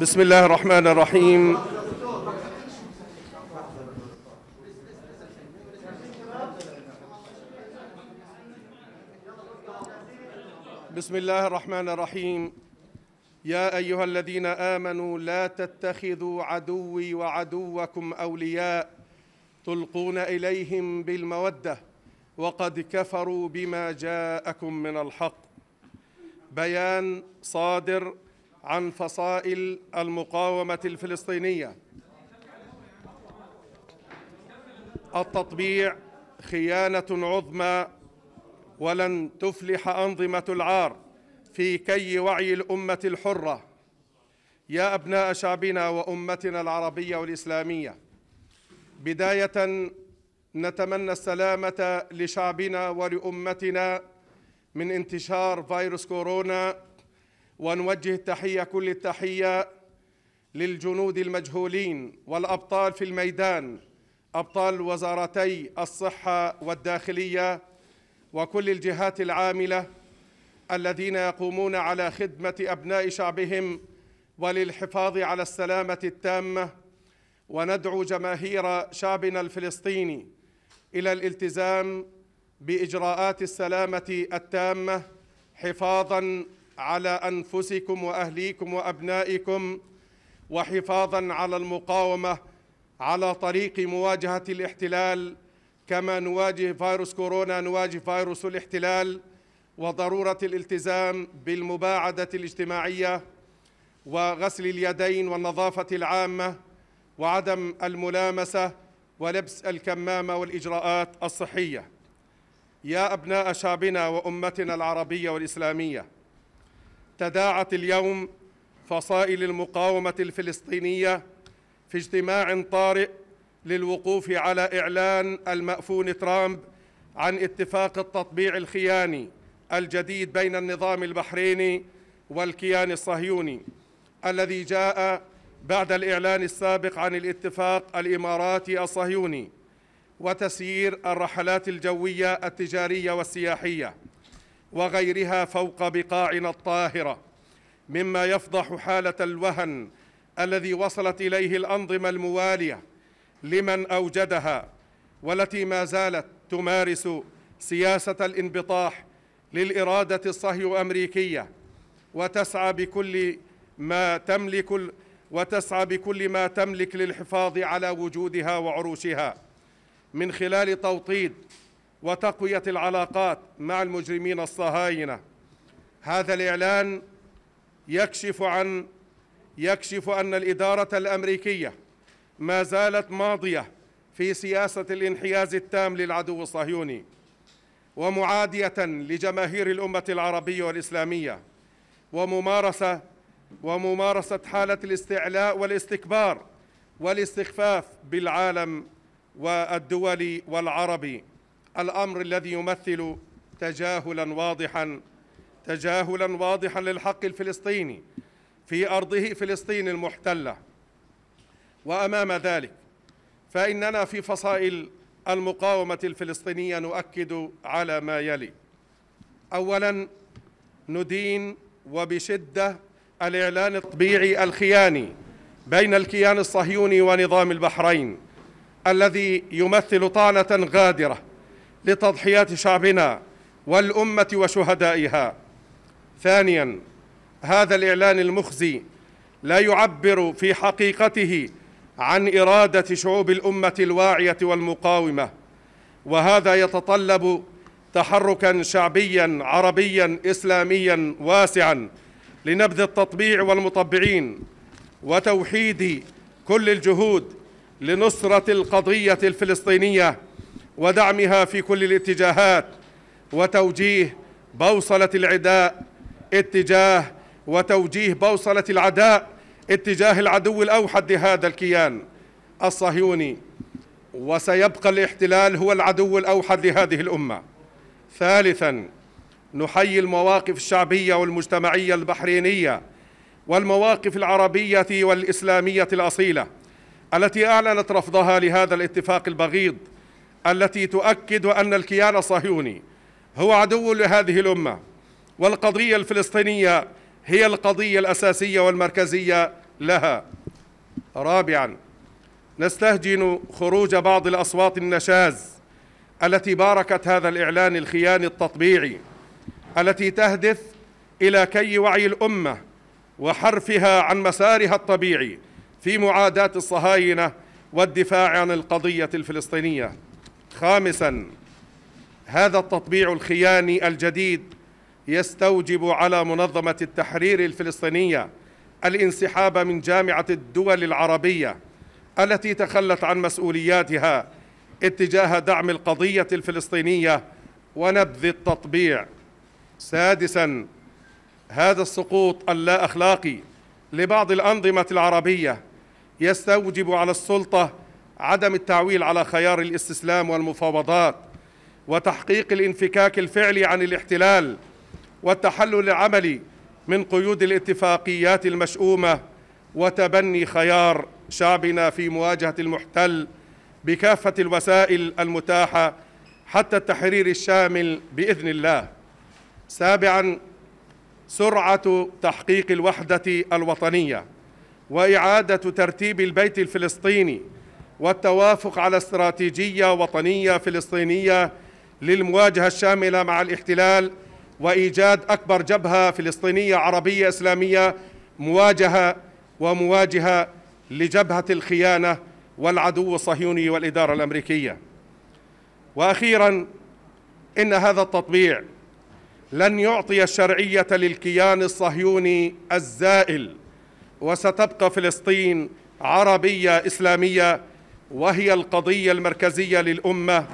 بسم الله الرحمن الرحيم بسم الله الرحمن الرحيم يا ايها الذين امنوا لا تتخذوا عدوي وعدوكم اولياء تلقون اليهم بالموده وقد كفروا بما جاءكم من الحق بيان صادر عن فصائل المقاومة الفلسطينية التطبيع خيانة عظمى ولن تفلح أنظمة العار في كي وعي الأمة الحرة يا أبناء شعبنا وأمتنا العربية والإسلامية بداية نتمنى السلامة لشعبنا ولأمتنا من انتشار فيروس كورونا ونوجه التحية كل التحية للجنود المجهولين والأبطال في الميدان أبطال وزارتي الصحة والداخلية وكل الجهات العاملة الذين يقومون على خدمة أبناء شعبهم وللحفاظ على السلامة التامة وندعو جماهير شعبنا الفلسطيني إلى الالتزام بإجراءات السلامة التامة حفاظاً على أنفسكم وأهليكم وأبنائكم وحفاظا على المقاومة على طريق مواجهة الاحتلال كما نواجه فيروس كورونا نواجه فيروس الاحتلال وضرورة الالتزام بالمباعدة الاجتماعية وغسل اليدين والنظافة العامة وعدم الملامسة ولبس الكمامة والإجراءات الصحية يا أبناء شعبنا وأمتنا العربية والإسلامية تداعت اليوم فصائل المقاومة الفلسطينية في اجتماع طارئ للوقوف على إعلان المأفون ترامب عن اتفاق التطبيع الخياني الجديد بين النظام البحريني والكيان الصهيوني الذي جاء بعد الإعلان السابق عن الاتفاق الإماراتي الصهيوني وتسيير الرحلات الجوية التجارية والسياحية وغيرها فوق بقاعنا الطاهرة مما يفضح حالة الوهن الذي وصلت إليه الأنظمة الموالية لمن أوجدها والتي ما زالت تمارس سياسة الانبطاح للإرادة الصهيو أمريكية وتسعى بكل ما تملك وتسعى بكل ما تملك للحفاظ على وجودها وعروشها من خلال توطيد وتقوية العلاقات مع المجرمين الصهاينة هذا الإعلان يكشف عن يكشف أن الإدارة الأمريكية ما زالت ماضية في سياسة الانحياز التام للعدو الصهيوني ومعادية لجماهير الأمة العربية والإسلامية وممارسة وممارسة حالة الاستعلاء والاستكبار والاستخفاف بالعالم والدولي والعربي الامر الذي يمثل تجاهلا واضحا تجاهلا واضحا للحق الفلسطيني في ارضه فلسطين المحتله وامام ذلك فاننا في فصائل المقاومه الفلسطينيه نؤكد على ما يلي اولا ندين وبشده الاعلان الطبيعي الخياني بين الكيان الصهيوني ونظام البحرين الذي يمثل طعنه غادره لتضحيات شعبنا والأمة وشهدائها ثانياً هذا الإعلان المخزي لا يعبر في حقيقته عن إرادة شعوب الأمة الواعية والمقاومة وهذا يتطلب تحركا شعبيا عربيا إسلاميا واسعا لنبذ التطبيع والمطبعين وتوحيد كل الجهود لنصرة القضية الفلسطينية ودعمها في كل الاتجاهات وتوجيه بوصلة العداء اتجاه وتوجيه بوصلة العداء اتجاه العدو الأوحد لهذا الكيان الصهيوني وسيبقى الاحتلال هو العدو الأوحد لهذه الأمة ثالثا نحيي المواقف الشعبية والمجتمعية البحرينية والمواقف العربية والإسلامية الأصيلة التي أعلنت رفضها لهذا الاتفاق البغيض التي تؤكد أن الكيان الصهيوني هو عدو لهذه الأمة والقضية الفلسطينية هي القضية الأساسية والمركزية لها رابعا نستهجن خروج بعض الأصوات النشاز التي باركت هذا الإعلان الخياني التطبيعي التي تهدف إلى كي وعي الأمة وحرفها عن مسارها الطبيعي في معاداة الصهاينة والدفاع عن القضية الفلسطينية خامسا هذا التطبيع الخياني الجديد يستوجب على منظمة التحرير الفلسطينية الانسحاب من جامعة الدول العربية التي تخلت عن مسؤولياتها اتجاه دعم القضية الفلسطينية ونبذ التطبيع سادساً هذا السقوط اللا أخلاقي لبعض الأنظمة العربية يستوجب على السلطة عدم التعويل على خيار الاستسلام والمفاوضات وتحقيق الانفكاك الفعلي عن الاحتلال والتحلل العملي من قيود الاتفاقيات المشؤومه وتبني خيار شعبنا في مواجهه المحتل بكافه الوسائل المتاحه حتى التحرير الشامل باذن الله سابعا سرعه تحقيق الوحده الوطنيه واعاده ترتيب البيت الفلسطيني والتوافق على استراتيجية وطنية فلسطينية للمواجهة الشاملة مع الاحتلال وإيجاد أكبر جبهة فلسطينية عربية إسلامية مواجهة ومواجهة لجبهة الخيانة والعدو الصهيوني والإدارة الأمريكية وأخيرا إن هذا التطبيع لن يعطي الشرعية للكيان الصهيوني الزائل وستبقى فلسطين عربية إسلامية وهي القضية المركزية للأمة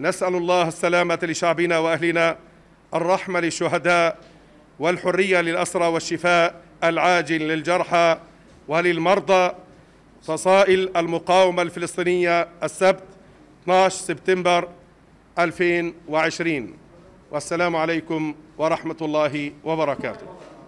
نسأل الله السلامة لشعبنا وأهلنا الرحمة للشهداء والحرية للأسرى والشفاء العاجل للجرحى وللمرضى فصائل المقاومة الفلسطينية السبت 12 سبتمبر 2020 والسلام عليكم ورحمة الله وبركاته